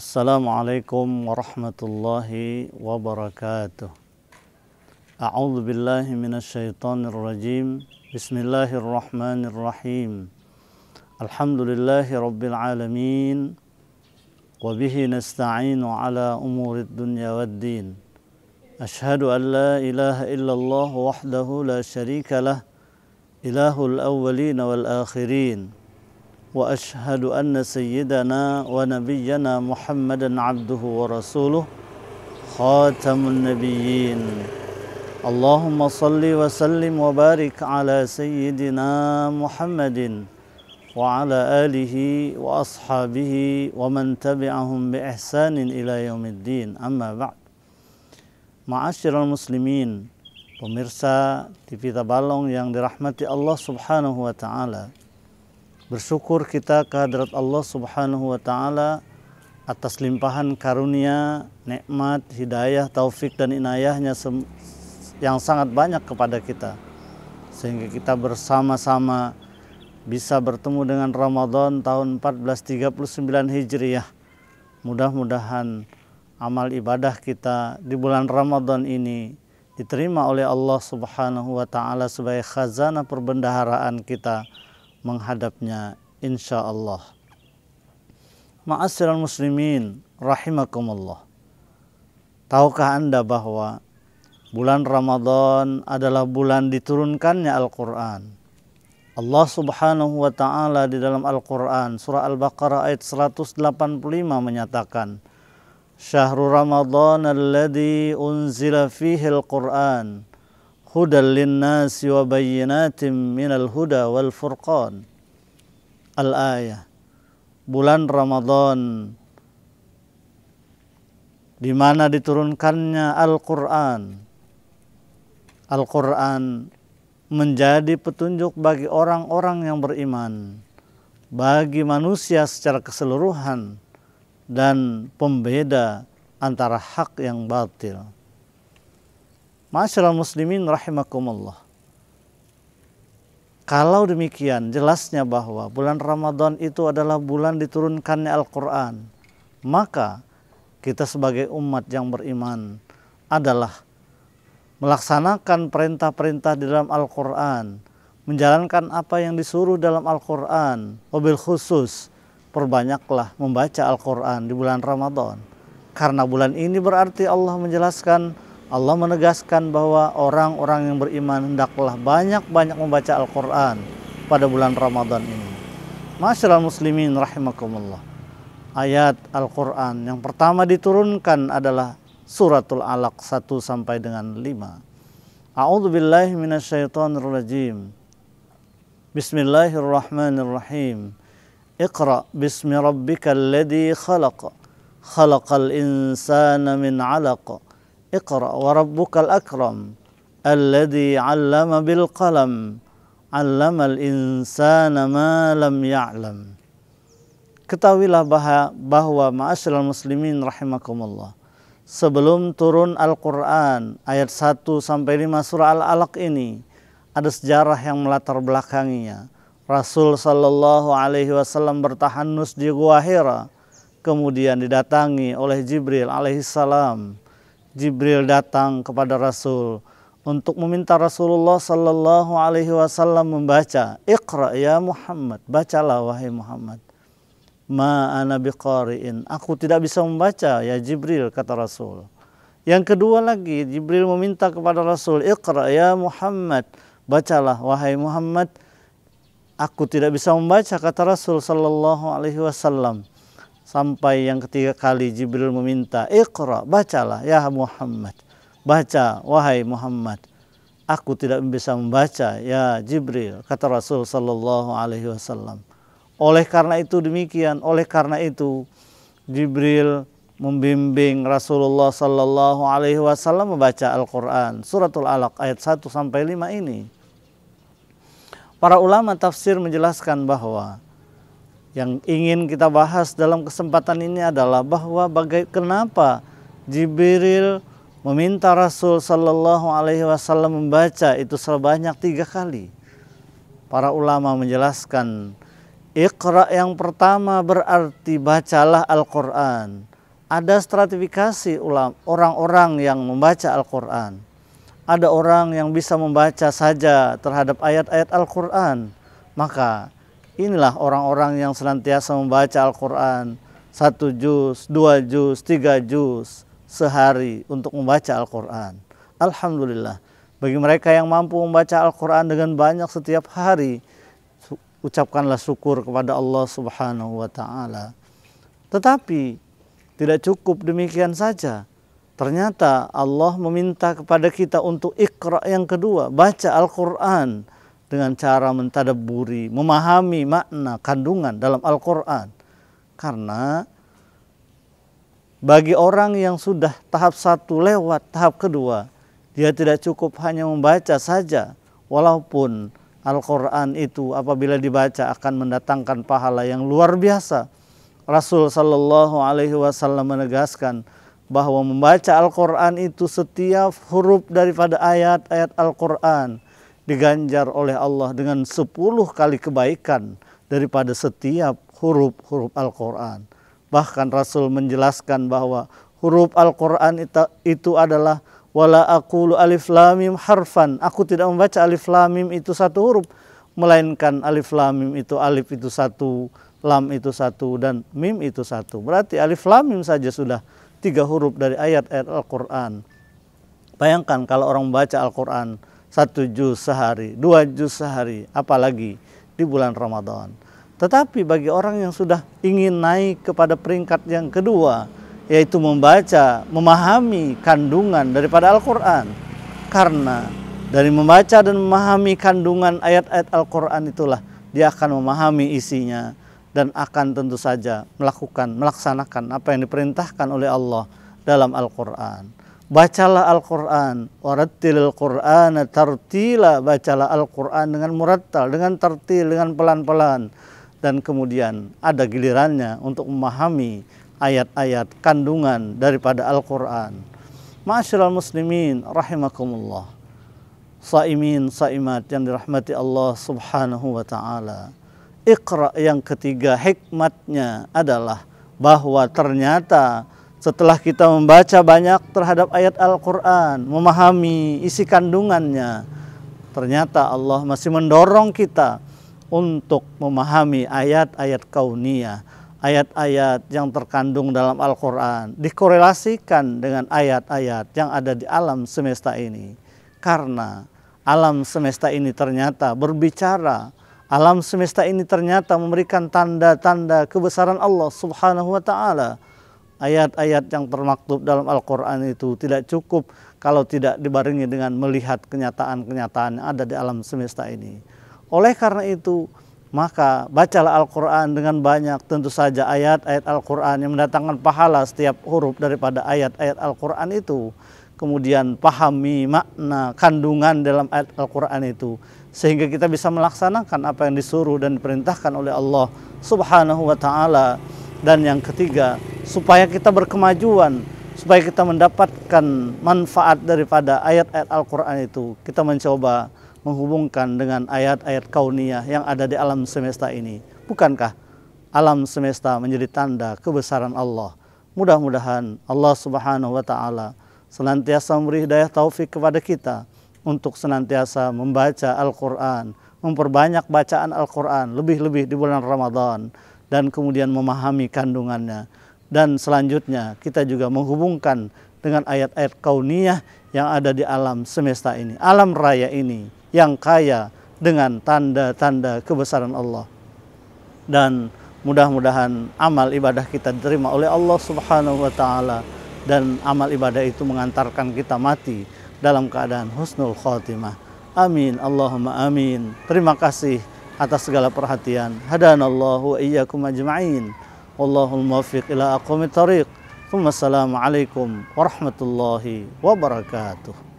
السلام عليكم ورحمة الله وبركاته أعوذ بالله من الشيطان الرجيم بسم الله الرحمن الرحيم الحمد لله رب العالمين وبه نستعين على أمور الدنيا والدين أشهد أن لا إله إلا الله وحده لا شريك له إله الأولين والآخرين واشهد ان سيدنا ونبينا محمدا عبده ورسوله خاتم النبيين اللهم صل وسلم وبارك على سيدنا محمد وعلى اله واصحابه ومن تبعهم باحسان الى يوم الدين اما بعد معاشر المسلمين pemirsa TV Tabalong yang dirahmati Allah Subhanahu wa taala. Bersyukur kita kehadirat Allah Subhanahu wa taala atas limpahan karunia, nikmat, hidayah, taufik dan inayahnya yang sangat banyak kepada kita. Sehingga kita bersama-sama bisa bertemu dengan Ramadan tahun 1439 Hijriah. Mudah-mudahan amal ibadah kita di bulan Ramadan ini diterima oleh Allah Subhanahu wa taala sebagai khazanah perbendaharaan kita menghadapnya insya Allah. Ma'asyiral muslimin rahimakumullah. Tahukah Anda bahwa bulan Ramadan adalah bulan diturunkannya Al-Qur'an. Allah Subhanahu wa taala di dalam Al-Qur'an surah Al-Baqarah ayat 185 menyatakan Syahrul Ramadan alladhi di fihi al-Qur'an هدى للناس وبينات من الهدى والفرقان الآية bulan Ramadan di mana diturunkannya Al-Qur'an Al-Qur'an menjadi petunjuk bagi orang-orang yang beriman bagi manusia secara keseluruhan dan pembeda antara hak yang batil. Masyarakat muslimin rahimakumullah. Kalau demikian, jelasnya bahwa bulan Ramadan itu adalah bulan diturunkannya Al-Quran. Maka kita sebagai umat yang beriman adalah melaksanakan perintah-perintah di dalam Al-Quran. Menjalankan apa yang disuruh dalam Al-Quran. Mobil khusus, perbanyaklah membaca Al-Quran di bulan Ramadan. Karena bulan ini berarti Allah menjelaskan Allah menegaskan bahwa orang-orang yang beriman hendaklah banyak-banyak membaca Al-Quran pada bulan Ramadan ini. Masyarakat muslimin rahimakumullah. Ayat Al-Quran yang pertama diturunkan adalah suratul Alaq 1 sampai dengan 5. A'udhu billahi minasyaitonir rajim. Bismillahirrahmanirrahim. Iqra bismi rabbika alladhi khalaq. Khalaqal insana min alaqa. Iqra wa rabbukal akram alladhi 'allama bil qalam ما insana ma lam ya'lam. Ketahuilah bahwa ma'asyiral muslimin rahimakumullah. Sebelum turun Al-Qur'an ayat 1 sampai 5 surah Al-Alaq ini ada sejarah yang melatar belakanginya. Rasul Shallallahu Alaihi Wasallam bertahanus di Gua Hira, kemudian didatangi oleh Jibril alaihissalam Jibril datang kepada Rasul untuk meminta Rasulullah Sallallahu Alaihi Wasallam membaca Iqra ya Muhammad bacalah wahai Muhammad ma ana biqari'in aku tidak bisa membaca ya Jibril kata Rasul yang kedua lagi Jibril meminta kepada Rasul Iqra ya Muhammad bacalah wahai Muhammad aku tidak bisa membaca kata Rasul Sallallahu Alaihi Wasallam sampai yang ketiga kali Jibril meminta, "Iqra, bacalah ya Muhammad." Baca wahai Muhammad. Aku tidak bisa membaca ya Jibril, kata Rasul sallallahu alaihi wasallam. Oleh karena itu demikian, oleh karena itu Jibril membimbing Rasulullah sallallahu alaihi wasallam membaca Al-Qur'an, suratul Alaq ayat 1 sampai 5 ini. Para ulama tafsir menjelaskan bahwa yang ingin kita bahas dalam kesempatan ini adalah bahwa bagai kenapa Jibril meminta Rasul Sallallahu Alaihi Wasallam membaca itu sebanyak tiga kali. Para ulama menjelaskan Iqra yang pertama berarti bacalah Al-Quran. Ada stratifikasi orang-orang yang membaca Al-Quran. Ada orang yang bisa membaca saja terhadap ayat-ayat Al-Quran. Maka Inilah orang-orang yang senantiasa membaca Al-Quran satu juz, dua juz, tiga juz sehari untuk membaca Al-Quran. Alhamdulillah. Bagi mereka yang mampu membaca Al-Quran dengan banyak setiap hari, ucapkanlah syukur kepada Allah Subhanahu wa taala. Tetapi tidak cukup demikian saja. Ternyata Allah meminta kepada kita untuk ikra yang kedua, baca Al-Qur'an dengan cara mentadaburi, memahami makna kandungan dalam Al-Quran. Karena bagi orang yang sudah tahap satu lewat tahap kedua, dia tidak cukup hanya membaca saja, walaupun Al-Quran itu apabila dibaca akan mendatangkan pahala yang luar biasa. Rasul Shallallahu Alaihi Wasallam menegaskan bahwa membaca Al-Quran itu setiap huruf daripada ayat-ayat Al-Quran diganjar oleh Allah dengan sepuluh kali kebaikan daripada setiap huruf-huruf Al-Quran. Bahkan Rasul menjelaskan bahwa huruf Al-Quran itu adalah wala aqulu alif lamim harfan. Aku tidak membaca alif lamim itu satu huruf, melainkan alif lamim itu alif itu satu, lam itu satu dan mim itu satu. Berarti alif lamim saja sudah tiga huruf dari ayat-ayat Al-Quran. Bayangkan kalau orang membaca Al-Quran satu juz sehari, dua juz sehari, apalagi di bulan Ramadan. Tetapi bagi orang yang sudah ingin naik kepada peringkat yang kedua, yaitu membaca, memahami kandungan daripada Al-Quran. Karena dari membaca dan memahami kandungan ayat-ayat Al-Quran itulah dia akan memahami isinya dan akan tentu saja melakukan, melaksanakan apa yang diperintahkan oleh Allah dalam Al-Quran bacalah Al-Quran al Quran tartila bacalah Al-Quran dengan murattal dengan tertil dengan pelan-pelan dan kemudian ada gilirannya untuk memahami ayat-ayat kandungan daripada Al-Quran Ma'asyiral muslimin rahimakumullah Saimin saimat yang dirahmati Allah subhanahu wa ta'ala Iqra yang ketiga hikmatnya adalah bahwa ternyata setelah kita membaca banyak terhadap ayat Al-Quran, memahami isi kandungannya, ternyata Allah masih mendorong kita untuk memahami ayat-ayat kauniyah, ayat-ayat yang terkandung dalam Al-Quran, dikorelasikan dengan ayat-ayat yang ada di alam semesta ini. Karena alam semesta ini ternyata berbicara, alam semesta ini ternyata memberikan tanda-tanda kebesaran Allah subhanahu wa ta'ala ayat-ayat yang termaktub dalam Al-Quran itu tidak cukup kalau tidak dibarengi dengan melihat kenyataan-kenyataan yang ada di alam semesta ini. Oleh karena itu, maka bacalah Al-Quran dengan banyak tentu saja ayat-ayat Al-Quran yang mendatangkan pahala setiap huruf daripada ayat-ayat Al-Quran itu. Kemudian pahami makna kandungan dalam ayat Al-Quran itu. Sehingga kita bisa melaksanakan apa yang disuruh dan diperintahkan oleh Allah subhanahu wa ta'ala. Dan yang ketiga, supaya kita berkemajuan, supaya kita mendapatkan manfaat daripada ayat-ayat Al-Quran itu, kita mencoba menghubungkan dengan ayat-ayat kauniyah yang ada di alam semesta ini. Bukankah alam semesta menjadi tanda kebesaran Allah? Mudah-mudahan Allah Subhanahu wa taala senantiasa memberi daya taufik kepada kita untuk senantiasa membaca Al-Qur'an, memperbanyak bacaan Al-Qur'an lebih-lebih di bulan Ramadan dan kemudian memahami kandungannya. Dan selanjutnya kita juga menghubungkan dengan ayat-ayat kauniyah yang ada di alam semesta ini. Alam raya ini yang kaya dengan tanda-tanda kebesaran Allah. Dan mudah-mudahan amal ibadah kita diterima oleh Allah Subhanahu wa taala dan amal ibadah itu mengantarkan kita mati dalam keadaan husnul khotimah. Amin. Allahumma amin. Terima kasih atas segala perhatian. Hadanallahu wa iyyakum ajma'in. Wallahul muwaffiq ila aqwamit thariq. Wassalamualaikum warahmatullahi wabarakatuh.